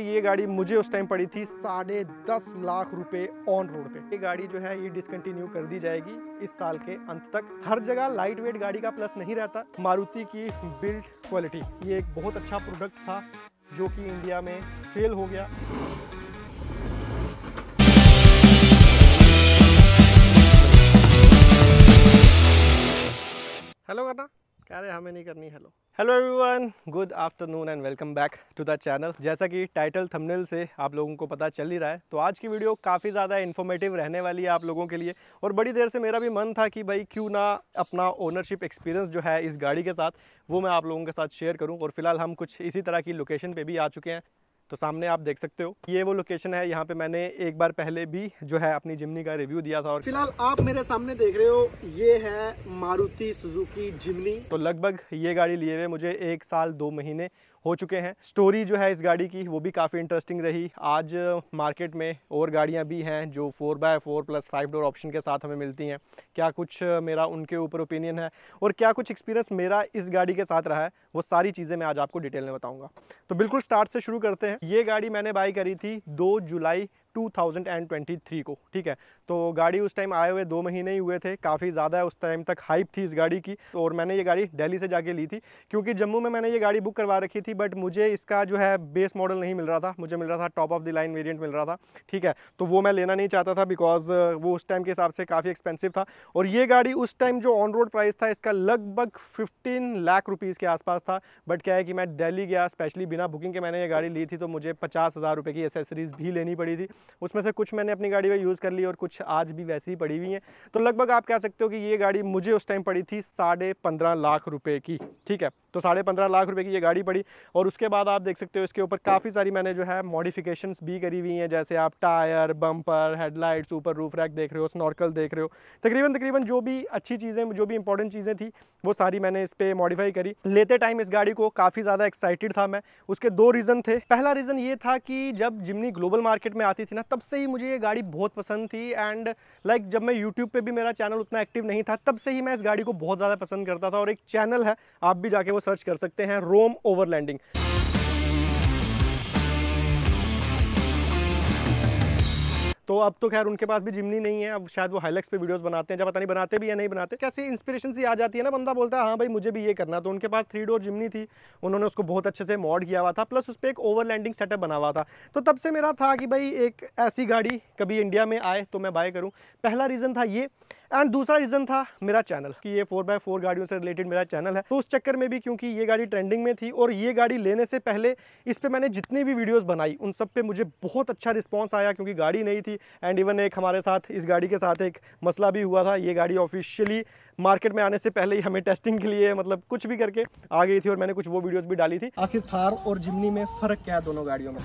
ये गाड़ी मुझे उस टाइम पड़ी थी साढ़े दस लाख रुपए ऑन रोड पे ये गाड़ी जो है ये डिसकंटिन्यू कर दी जाएगी इस साल के अंत तक हर जगह लाइट वेट गाड़ी का प्लस नहीं रहता मारुति की बिल्ड क्वालिटी ये एक बहुत अच्छा प्रोडक्ट था जो कि इंडिया में फेल हो गया हेलो करना क्या रहे हमें नहीं करनी hello hello everyone good afternoon and welcome back to the channel जैसा कि टाइटल थंबनेल से आप लोगों को पता चल ही रहा है तो आज की वीडियो काफ़ी ज़्यादा इन्फॉर्मेटिव रहने वाली है आप लोगों के लिए और बड़ी देर से मेरा भी मन था कि भाई क्यों ना अपना ओनरशिप एक्सपीरियंस जो है इस गाड़ी के साथ वो मैं आप लोगों के साथ शेयर करूँ और फिलहाल हम कुछ इसी तरह की लोकेशन पर भी आ चुके हैं तो सामने आप देख सकते हो ये वो लोकेशन है यहाँ पे मैंने एक बार पहले भी जो है अपनी जिमनी का रिव्यू दिया था और फिलहाल आप मेरे सामने देख रहे हो ये है मारुति सुजुकी जिमनी तो लगभग ये गाड़ी लिए हुए मुझे एक साल दो महीने हो चुके हैं स्टोरी जो है इस गाड़ी की वो भी काफ़ी इंटरेस्टिंग रही आज मार्केट uh, में और गाड़ियाँ भी हैं जो four by four plus five door option के साथ हमें मिलती हैं क्या कुछ uh, मेरा उनके ऊपर ओपिनियन है और क्या कुछ एक्सपीरियंस मेरा इस गाड़ी के साथ रहा है वो सारी चीज़ें मैं आज आपको डिटेल में बताऊँगा तो बिल्कुल स्टार्ट से शुरू करते हैं ये गाड़ी मैंने बाई करी थी दो जुलाई 2023 को ठीक है तो गाड़ी उस टाइम आए हुए दो महीने ही हुए थे काफ़ी ज़्यादा उस टाइम तक हाइप थी इस गाड़ी की तो और मैंने ये गाड़ी दिल्ली से जाके ली थी क्योंकि जम्मू में मैंने ये गाड़ी बुक करवा रखी थी बट मुझे इसका जो है बेस मॉडल नहीं मिल रहा था मुझे मिल रहा था top of the line variant मिल रहा था ठीक है तो वो मैं लेना नहीं चाहता था बिकॉज uh, वो उस टाइम के हिसाब से काफ़ी एक्सपेंसिव था और ये गाड़ी उस टाइम जो ऑन रोड प्राइस था इसका लगभग फिफ्टीन लाख रुपीज़ के आसपास था बट क्या है कि मैं दिल्ली गया स्पेशली बिना बुकिंग के मैंने ये गाड़ी ली थी तो मुझे पचास हज़ार रुपये की एसेसरीज़ भी लेनी पड़ी थी उसमें से कुछ मैंने अपनी गाड़ी में यूज़ कर ली और कुछ आज भी वैसे ही पड़ी हुई हैं तो लगभग आप कह सकते हो कि ये गाड़ी मुझे उस टाइम पड़ी थी साढ़े पंद्रह लाख रुपए की ठीक है तो साढ़े पंद्रह लाख रुपए की ये गाड़ी पड़ी और उसके बाद आप देख सकते हो इसके ऊपर काफ़ी सारी मैंने जो है मॉडिफिकेशन भी करी हुई हैं जैसे आप टायर बम्पर हेडलाइट्स ऊपर रूफ रैक देख रहे हो स्नॉर्कल देख रहे हो तकरीबन तकरीबन जो भी अच्छी चीज़ें जो भी इंपॉर्टेंट चीज़ें थी वो सारी मैंने इस पर मॉडिफाई करी लेते टाइम इस गाड़ी को काफ़ी ज़्यादा एक्साइटेड था मैं उसके दो रीज़न थे पहला रीज़न ये था कि जब जिमनी ग्लोबल मार्केट में आती थी ना तब से ही मुझे ये गाड़ी बहुत पसंद थी एंड लाइक like, जब मैं यूट्यूब पे भी मेरा चैनल उतना एक्टिव नहीं था तब से ही मैं इस गाड़ी को बहुत ज़्यादा पसंद करता था और एक चैनल है आप भी जाके वो सर्च कर सकते हैं रोम ओवरलैंडिंग तो अब तो खैर उनके पास भी जिमनी नहीं है अब शायद वो हाईलेक्स पे वीडियोस बनाते हैं जब पता नहीं बनाते भी या नहीं बनाते कैसी इंस्पिरेशन सी आ जाती है ना बंदा बोलता है हाँ भाई मुझे भी ये करना तो उनके पास थ्री डोर जिमनी थी उन्होंने उसको बहुत अच्छे से मॉड किया हुआ था प्लस उस पर एक ओवर लैंडिंग सेटअप बना हुआ था तो तब से मेरा था कि भाई एक ऐसी गाड़ी कभी इंडिया में आए तो मैं बाय करूँ पहला रीज़न था ये एंड दूसरा रीज़न था मेरा चैनल कि ये फोर बाय फोर गाड़ियों से रिलेटेड मेरा चैनल है तो उस चक्कर में भी क्योंकि ये गाड़ी ट्रेंडिंग में थी और ये गाड़ी लेने से पहले इस पर मैंने जितनी भी वीडियोज़ बनाई उन सब पे मुझे बहुत अच्छा रिस्पांस आया क्योंकि गाड़ी नहीं थी एंड इवन एक हमारे साथ इस गाड़ी के साथ एक मसला भी हुआ था ये गाड़ी ऑफिशियली मार्केट में आने से पहले ही हमें टेस्टिंग के लिए मतलब कुछ भी करके आ गई थी और मैंने कुछ वो वीडियोज़ भी डाली थी आखिर थार और जिमनी में फ़र्क क्या है दोनों गाड़ियों में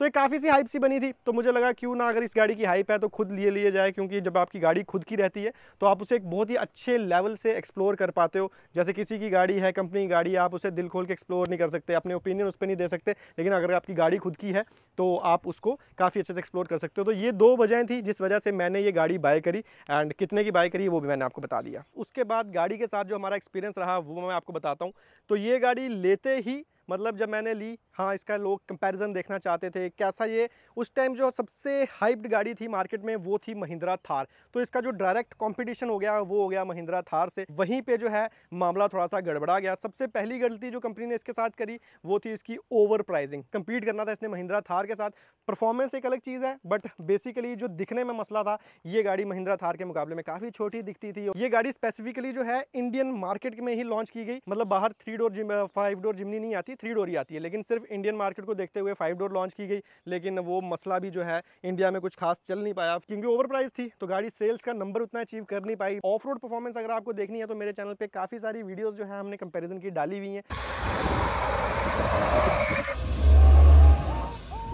तो ये काफ़ी सी हाइप सी बनी थी तो मुझे लगा क्यों ना अगर इस गाड़ी की हाइप है तो खुद लिए लिए जाए क्योंकि जब आपकी गाड़ी खुद की रहती है तो आप उसे एक बहुत ही अच्छे लेवल से एक्सप्लोर कर पाते हो जैसे किसी की गाड़ी है कंपनी की गाड़ी आप उसे दिल खोल के एक्सप्लोर नहीं कर सकते अपने ओपिनियन उस पर नहीं दे सकते लेकिन अगर आपकी गाड़ी खुद की है तो आप उसको काफ़ी अच्छे से एक्सप्लोर कर सकते हो तो ये दो वजहें थी जिस वजह से मैंने ये गाड़ी बाय करी एंड कितने की बाय करी वो भी मैंने आपको बता दिया उसके बाद गाड़ी के साथ जो हमारा एक्सपीरियंस रहा वो मैं आपको बताता हूँ तो ये गाड़ी लेते ही मतलब जब मैंने ली हाँ इसका लोग कंपैरिजन देखना चाहते थे कैसा ये उस टाइम जो सबसे हाइप्ड गाड़ी थी मार्केट में वो थी महिंद्रा थार तो इसका जो डायरेक्ट कंपटीशन हो गया वो हो गया महिंद्रा थार से वहीं पे जो है मामला थोड़ा सा गड़बड़ा गया सबसे पहली गलती जो कंपनी ने इसके साथ करी वो थी इसकी ओवर प्राइजिंग कंपीट करना था इसने महिंद्रा थार के साथ परफॉर्मेंस एक अलग चीज़ है बट बेसिकली जो दिखने में मसला था ये गाड़ी महिंद्रा थार के मुकाबले में काफ़ी छोटी दिखती थी ये गाड़ी स्पेसिफिकली जो है इंडियन मार्केट में ही लॉन्च की गई मतलब बाहर three door five door Jimny नहीं आती थ्री डोर ही आती है लेकिन सिर्फ इंडियन मार्केट को देखते हुए फाइव डोर लॉन्च की गई लेकिन वो मसला भी जो है इंडिया में कुछ खास चल नहीं पाया क्योंकि ओवर प्राइस थी तो गाड़ी सेल्स का नंबर उतना अचीव कर नहीं पाई ऑफ रोड परफॉर्मेंस अगर आपको देखनी है तो मेरे चैनल पर काफ़ी सारी वीडियोज़ जो है हमने कंपेरिजन की डाली हुई हैं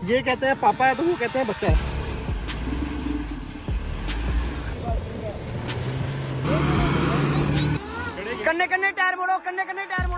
ये कहते हैं पापा है तो वो कहते हैं बच्चा है कन्ने कन्ने टायर मोड़ो कन्ने कन्ने टायर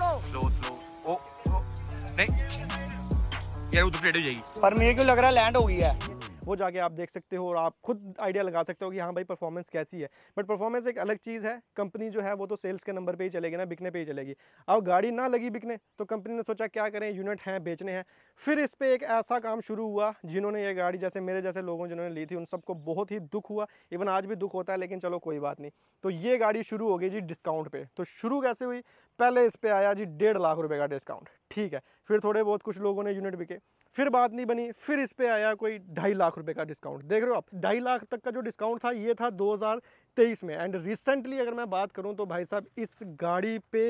नहीं यार वो तो प्लेट हो जाएगी पर मुझे क्यों लग रहा है लैंड हो गई है वो जाके आप देख सकते हो और आप खुद आइडिया लगा सकते हो कि हाँ भाई परफॉर्मेंस कैसी है बट परफॉर्मेंस एक अलग चीज़ है कंपनी जो है वो तो सेल्स के नंबर पर ही चलेगी ना बिकने पर ही चलेगी अब गाड़ी ना लगी बिकने तो कंपनी ने सोचा क्या करें यूनिट हैं बेचने हैं फिर इस पर एक ऐसा काम शुरू हुआ जिन्होंने ये गाड़ी जैसे मेरे जैसे लोगों जिन्होंने ली थी उन सबको बहुत ही दुख हुआ इवन आज भी दुख होता है लेकिन चलो कोई बात नहीं तो ये गाड़ी शुरू हो गई जी डिस्काउंट पे तो शुरू कैसे हुई पहले इस पर आया जी डेढ़ लाख रुपये का डिस्काउंट ठीक है फिर थोड़े बहुत कुछ लोगों ने यूनिट बिके फिर बात नहीं बनी फिर इस पर आया कोई ढाई लाख रुपए का डिस्काउंट देख रहे हो आप ढाई लाख तक का जो डिस्काउंट था ये था 2023 में एंड रिसेंटली अगर मैं बात करूँ तो भाई साहब इस गाड़ी पे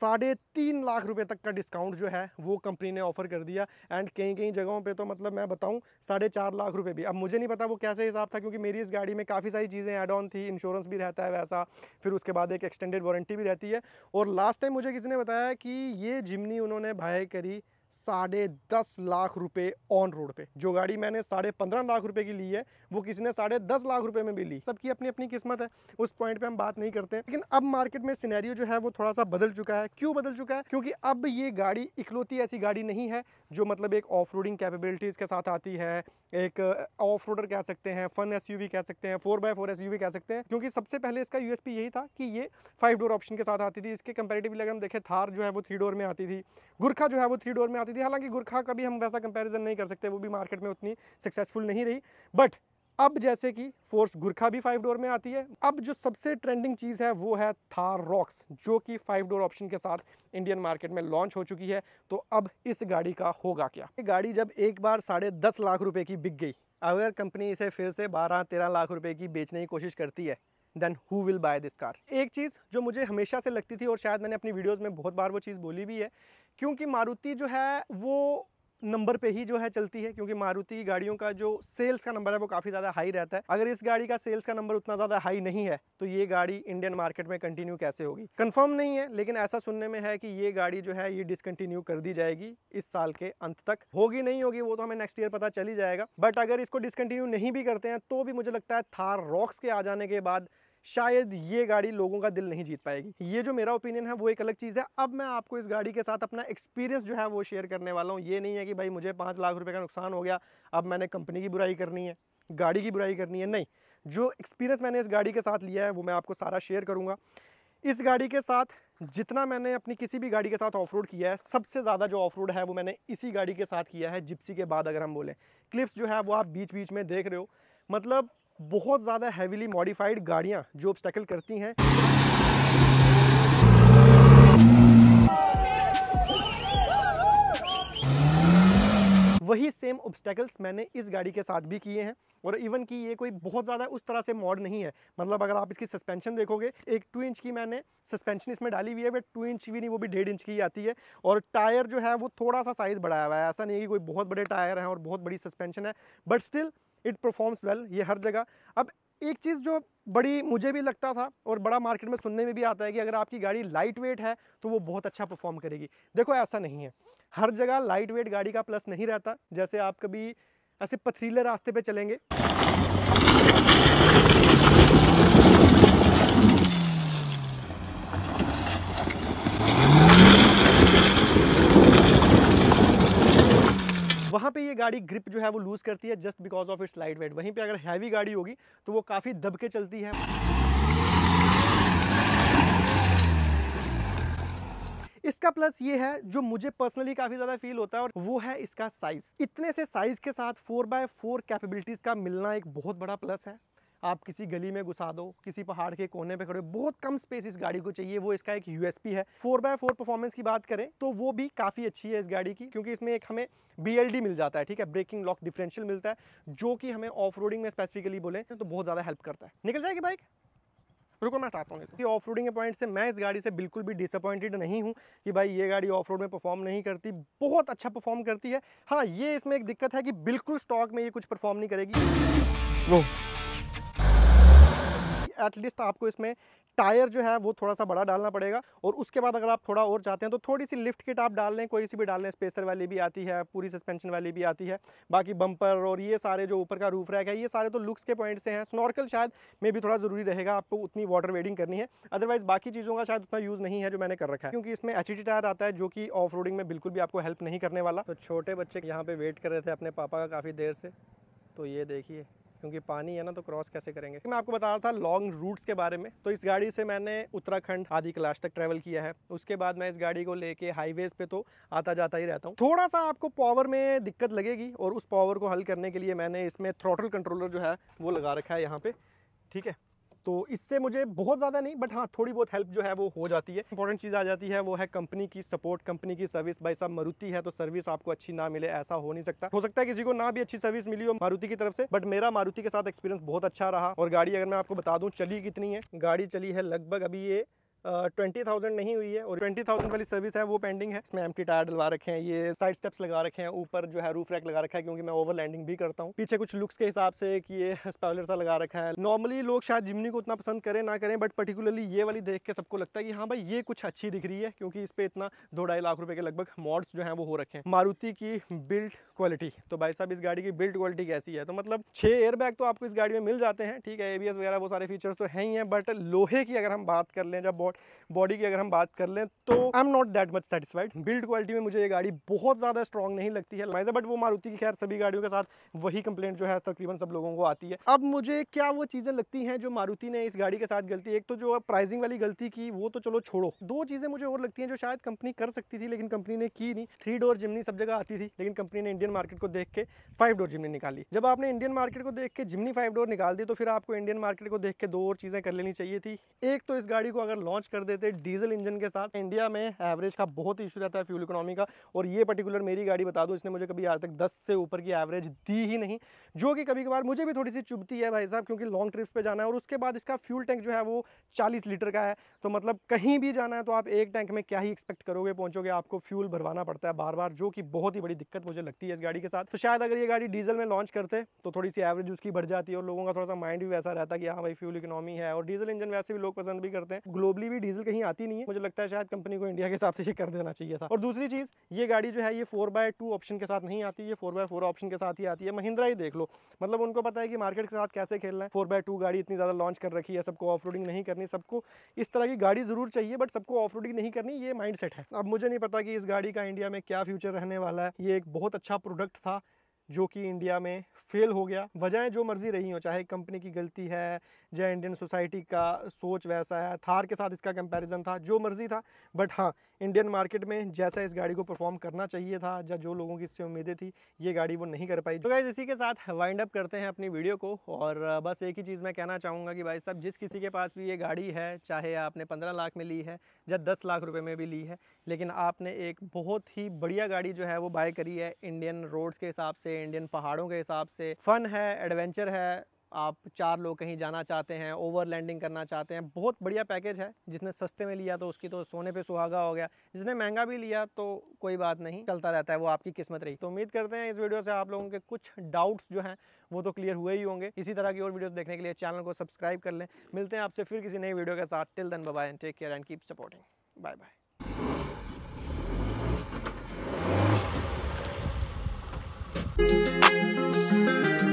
साढ़े तीन लाख रुपए तक का डिस्काउंट जो है वो कंपनी ने ऑफर कर दिया एंड कई कई जगहों पे तो मतलब मैं बताऊं साढ़े चार लाख रुपए भी अब मुझे नहीं पता वो कैसे हिसाब था क्योंकि मेरी इस गाड़ी में काफ़ी सारी चीज़ें ऐड ऑन थी इंश्योरेंस भी रहता है वैसा फिर उसके बाद एक एक्सटेंडेड वारंटी भी रहती है और लास्ट टाइम मुझे किसी ने बताया कि ये जिमनी उन्होंने भाई करी साढ़े दस लाख रुपए ऑन रोड पे जो गाड़ी मैंने साढ़े पंद्रह लाख रुपए की ली है वो किसी ने साढ़े दस लाख रुपए में भी ली सबकी अपनी अपनी किस्मत है उस पॉइंट पे हम बात नहीं करते हैं लेकिन अब मार्केट में सिनेरियो जो है वो थोड़ा सा बदल चुका है क्यों बदल चुका है क्योंकि अब ये गाड़ी इकलौती ऐसी गाड़ी नहीं है जो मतलब एक ऑफ रोडिंग कैपेबिलिटीज़ के साथ आती है एक ऑफ रोडर कह सकते हैं फन एस कह सकते हैं फोर बाय फोर एस कह सकते हैं क्योंकि सबसे पहले इसका यू यही था कि ये फाइव डोर ऑप्शन के साथ आती थी इसके कंपेरेटिवली अगर हम देखें थार जो है वो थ्री डोर में आती थी गुरखा जो है वो थ्री डोर में आती थी हालांकि गुरखा का भी हम वैसा कंपैरिजन नहीं कर सकते वो भी मार्केट में उतनी सक्सेसफुल नहीं रही बट अब जैसे कि फोर्स गुरखा भी फाइव डोर में आती है अब जो सबसे ट्रेंडिंग चीज़ है वो है थार रॉक्स जो कि फाइव डोर ऑप्शन के साथ इंडियन मार्केट में लॉन्च हो चुकी है तो अब इस गाड़ी का होगा क्या ये गाड़ी जब एक बार साढ़े दस लाख रुपए की बिक गई अगर कंपनी इसे फिर से बारह तेरह लाख रुपए की बेचने की कोशिश करती है then who will buy this car एक चीज़ जो मुझे हमेशा से लगती थी और शायद मैंने अपनी वीडियोज़ में बहुत बार वो चीज़ बोली भी है क्योंकि मारुति जो है वो नंबर पे ही जो है चलती है क्योंकि मारुति की गाड़ियों का जो सेल्स का नंबर है वो काफ़ी ज़्यादा हाई रहता है अगर इस गाड़ी का सेल्स का नंबर उतना ज़्यादा हाई नहीं है तो ये गाड़ी इंडियन मार्केट में कंटिन्यू कैसे होगी कंफर्म नहीं है लेकिन ऐसा सुनने में है कि ये गाड़ी जो है ये डिसकंटिन्यू कर दी जाएगी इस साल के अंत तक होगी नहीं होगी वो तो हमें नेक्स्ट ईयर पता चली जाएगा बट अगर इसको डिसकंटिन्यू नहीं भी करते हैं तो भी मुझे लगता है थार रॉक्स के आ जाने के बाद शायद ये गाड़ी लोगों का दिल नहीं जीत पाएगी ये जो मेरा ओपिनियन है वो एक अलग चीज़ है अब मैं आपको इस गाड़ी के साथ अपना एक्सपीरियंस जो है वो शेयर करने वाला हूँ ये नहीं है कि भाई मुझे पाँच लाख रुपये का नुकसान हो गया अब मैंने कंपनी की बुराई करनी है गाड़ी की बुराई करनी है नहीं जो एक्सपीरियंस मैंने इस गाड़ी के साथ लिया है वो मैं आपको सारा शेयर करूँगा इस गाड़ी के साथ जितना मैंने अपनी किसी भी गाड़ी के साथ ऑफ रोड किया है सबसे ज़्यादा जो ऑफ रोड है वो मैंने इसी गाड़ी के साथ किया है जिप्सी के बाद अगर हम बोलें क्लिप्स जो है वो आप बीच बीच में देख रहे हो मतलब बहुत ज़्यादा हैवीली मॉडिफाइड गाड़ियाँ जो ऑब्स्टेकल करती हैं वही सेम ऑब्स्टेकल्स मैंने इस गाड़ी के साथ भी किए हैं और इवन कि ये कोई बहुत ज़्यादा उस तरह से मॉड नहीं है मतलब अगर आप इसकी सस्पेंशन देखोगे एक टू इंच की मैंने सस्पेंशन इसमें डाली हुई है बट टू इंच भी नहीं वो भी डेढ़ इंच की आती है और टायर जो है वो थोड़ा सा साइज़ बढ़ाया हुआ है ऐसा नहीं है कि कोई बहुत बड़े टायर हैं और बहुत बड़ी सस्पेंशन है but still it performs well ये हर जगह अब एक चीज़ जो बड़ी मुझे भी लगता था और बड़ा मार्केट में सुनने में भी आता है कि अगर आपकी गाड़ी लाइट वेट है तो वो बहुत अच्छा परफॉर्म करेगी देखो ऐसा नहीं है हर जगह लाइट वेट गाड़ी का प्लस नहीं रहता जैसे आप कभी ऐसे पथरीले रास्ते पे चलेंगे गाड़ी ग्रिप जो है वो लूज़ करती है just because of its light weight वहीं पे अगर हैवी गाड़ी होगी तो वो काफ़ी दब के चलती है इसका प्लस ये है जो मुझे पर्सनली काफ़ी ज़्यादा फील होता है और वो है इसका साइज़ इतने से साइज़ के साथ फोर बाय फोर कैपेबिलिटीज़ का मिलना एक बहुत बड़ा प्लस है आप किसी गली में घुसा दो किसी पहाड़ के कोने पे खड़े बहुत कम स्पेस इस गाड़ी को चाहिए वो इसका एक यूएसपी है फोर बाय फोर परफॉर्मेंस की बात करें तो वो भी काफ़ी अच्छी है इस गाड़ी की क्योंकि इसमें एक हमें बी मिल जाता है ठीक है ब्रेकिंग लॉक डिफरेंशियल मिलता है जो कि हमें ऑफ में स्पेसिफिकली बोले तो बहुत ज़्यादा हेल्प करता है निकल जाएगी बाइक रुको मैं हटाता हूँ कि ऑफ रोडिंग के पॉइंट से मैं इस गाड़ी से बिल्कुल भी डिसअपॉइंटेड नहीं हूँ कि भाई ये गाड़ी ऑफ रोड में परफॉर्म नहीं करती बहुत अच्छा परफॉर्म करती है हाँ ये इसमें एक दिक्कत है कि बिल्कुल स्टॉक में ये कुछ परफॉर्म नहीं करेगी वो एटलीस्ट आपको इसमें टायर जो है वो थोड़ा सा बड़ा डालना पड़ेगा और उसके बाद अगर आप थोड़ा और चाहते हैं तो थोड़ी सी लिफ्ट किट आप डाल लें कोई सी भी डाल लें स्पेसर वाली भी आती है पूरी सस्पेंशन वाली भी आती है बाकी बम्पर और ये सारे जो ऊपर का रूफ रैक है ये सारे तो लुक्स के पॉइंट से हैं स्नॉर्कल शायद में भी थोड़ा ज़रूरी रहेगा आपको उतनी वाटर वेडिंग करनी है अदरवाइज़ बाकी चीज़ों का शायद उतना यूज़ नहीं है जो मैंने कर रखा है क्योंकि इसमें एच टायर आता है जो कि ऑफ में बिल्कुल भी आपको हेल्प नहीं करने वाला तो छोटे बच्चे यहाँ पर वेट कर रहे थे अपने पापा का काफ़ी देर से तो ये देखिए क्योंकि पानी है ना तो क्रॉस कैसे करेंगे मैं आपको बता रहा था लॉन्ग रूट्स के बारे में तो इस गाड़ी से मैंने उत्तराखंड आदि कैलाश तक ट्रैवल किया है उसके बाद मैं इस गाड़ी को लेके हाईवेज पे तो आता जाता ही रहता हूँ थोड़ा सा आपको पावर में दिक्कत लगेगी और उस पावर को हल करने के लिए मैंने इसमें थ्रोटल कंट्रोलर जो है वो लगा रखा है यहाँ पे ठीक है तो इससे मुझे बहुत ज़्यादा नहीं बट हाँ थोड़ी बहुत हेल्प जो है वो हो जाती है इंपॉर्टेंट चीज़ आ जाती है वो है कंपनी की सपोर्ट कंपनी की सर्विस भाई साहब मारुति है तो सर्विस आपको अच्छी ना मिले ऐसा हो नहीं सकता हो सकता है किसी को ना भी अच्छी सर्विस मिली हो मारुति की तरफ से बट मेरा मारुति के साथ एक्सपीरियंस बहुत अच्छा रहा और गाड़ी अगर मैं आपको बता दूँ चली कितनी है गाड़ी चली है लगभग अभी ये ट्वेंटी थाउजेंड नहीं हुई है और ट्वेंटी थाउजेंड वाली सर्विस है वो पेंडिंग है इसमें एम्प्टी टायर डलवा रखे हैं ये साइड स्टेप्स लगा रखे हैं ऊपर जो है रूफ रैक लगा रखा है क्योंकि मैं ओवर लैंडिंग भी करता हूँ पीछे कुछ लुक्स के हिसाब से कि ये स्पॉलर सा लगा रखा है नॉर्मली लोग शायद जिमनी को उतना पसंद करें ना करें बट पर्टिकुलरली ये वाली देख के सबको लगता है कि हाँ भाई ये कुछ अच्छी दिख रही है क्योंकि इस पर इतना दो ढाई लाख रुपये के लगभग मॉड्स जो है वो हो रखे हैं मारुति की बिल्ड क्वालिटी तो भाई साहब इस गाड़ी की बिल्ड क्वालिटी कैसी है तो मतलब छः बैग तो आपको इस गाड़ी में मिल जाते हैं ठीक है ए वगैरह वो सारे फीचर्स तो हैं ही हैं बट लोहे की अगर हम बात कर लें जब और बॉडी की अगर हम बात कर लें तो I am not that much satisfied build quality में मुझे ये गाड़ी बहुत ज़्यादा स्ट्रॉन्ग नहीं लगती है माइजा बट वो मारुति की खैर सभी गाड़ियों के साथ वही कंप्लेंट जो है तकरीबन सब लोगों को आती है अब मुझे क्या वो चीज़ें लगती हैं जो मारुति ने इस गाड़ी के साथ गलती एक तो जो प्राइसिंग वाली गलती की वो तो चलो छोड़ो दो चीज़ें मुझे और लगती हैं जो शायद कंपनी कर सकती थी लेकिन कंपनी ने की नहीं थ्री डोर जिमनी सब जगह आती थी लेकिन कंपनी ने इंडियन मार्केट को देख के फाइव डोर जिमनी निकाली जब आपने इंडियन मार्केट को देख के जिमनी फाइव डोर निकाल दी तो फिर आपको इंडियन मार्केट को देख के दो और चीज़ें कर लेनी चाहिए थी एक तो इस गाड़ी को अगर लॉन्च लॉन्च कर देते डीजल इंजन के साथ इंडिया में एवरेज का बहुत इशू रहता है फ्यूल इकोनॉमी का और ये पर्टिकुलर मेरी गाड़ी बता दूँ इसने मुझे कभी आज तक दस से ऊपर की एवरेज दी ही नहीं जो कि कभी कभार मुझे भी थोड़ी सी चुभती है भाई साहब क्योंकि लॉन्ग ट्रिप्स पर जाना है और उसके बाद इसका फ्यूल टैंक जो है वो चालीस लीटर का है तो मतलब कहीं भी जाना है तो आप एक टैंक में क्या ही एक्सपेक्ट करोगे पहुंचोगे आपको फ्यूल भरवाना पड़ता है बार बार जो कि बहुत ही बड़ी दिक्कत मुझे लगती है इस गाड़ी के साथ तो शायद अगर ये गाड़ी डीजल में लॉन्च करते तो थोड़ी सी एवरेज उसकी बढ़ जाती है और लोगों का थोड़ा सा माइंड भी वैसा रहता कि हाँ भाई फ्यूल इकोनॉमी है और डीजल इंजन वैसे भी लोग पसंद भी करते हैं ग्लोबली भी डीजल कहीं आती नहीं है मुझे लगता है शायद कंपनी को इंडिया के हिसाब से ये कर देना चाहिए था और दूसरी चीज़ ये गाड़ी जो है ये फोर बाय टू ऑप्शन के साथ नहीं आती ये फोर बाय फोर ऑप्शन के साथ ही आती है महिंद्रा ही देख लो मतलब उनको पता है कि मार्केट के साथ कैसे खेलना है फोर बाय टू गाड़ी इतनी ज़्यादा लॉन्च कर रखी है सबको ऑफ नहीं करनी सबको इस तरह की गाड़ी ज़रूर चाहिए बट सबको ऑफ नहीं करनी ये माइंड है अब मुझे नहीं पता कि इस गाड़ी का इंडिया में क्या फ्यूचर रहने वाला है ये एक बहुत अच्छा प्रोडक्ट था जो कि इंडिया में फेल हो गया वजहें जो मर्जी रही हो चाहे कंपनी की गलती है या इंडियन सोसाइटी का सोच वैसा है थार के साथ इसका कंपैरिजन था जो मर्जी था बट हाँ इंडियन मार्केट में जैसा इस गाड़ी को परफॉर्म करना चाहिए था या जो लोगों की इससे उम्मीदें थी ये गाड़ी वो नहीं कर पाई तो गाइज इसी के साथ वाइंड अप करते हैं अपनी वीडियो को और बस एक ही चीज़ मैं कहना चाहूँगा कि भाई साहब जिस किसी के पास भी ये गाड़ी है चाहे आपने पंद्रह लाख में ली है या दस लाख रुपये में भी ली है लेकिन आपने एक बहुत ही बढ़िया गाड़ी जो है वो बाय करी है इंडियन रोड्स के हिसाब से इंडियन पहाड़ों के हिसाब से से फ़न है एडवेंचर है आप चार लोग कहीं जाना चाहते हैं ओवर लैंडिंग करना चाहते हैं बहुत बढ़िया पैकेज है जिसने सस्ते में लिया तो उसकी तो सोने पे सुहागा हो गया जिसने महंगा भी लिया तो कोई बात नहीं चलता रहता है वो आपकी किस्मत रही तो उम्मीद करते हैं इस वीडियो से आप लोगों के कुछ डाउट्स जो हैं वो तो क्लियर हुए ही होंगे इसी तरह की और वीडियोज़ देखने के लिए चैनल को सब्सक्राइब कर लें मिलते हैं आपसे फिर किसी नई वीडियो के साथ till then bye and take care and keep supporting bye bye Thank you.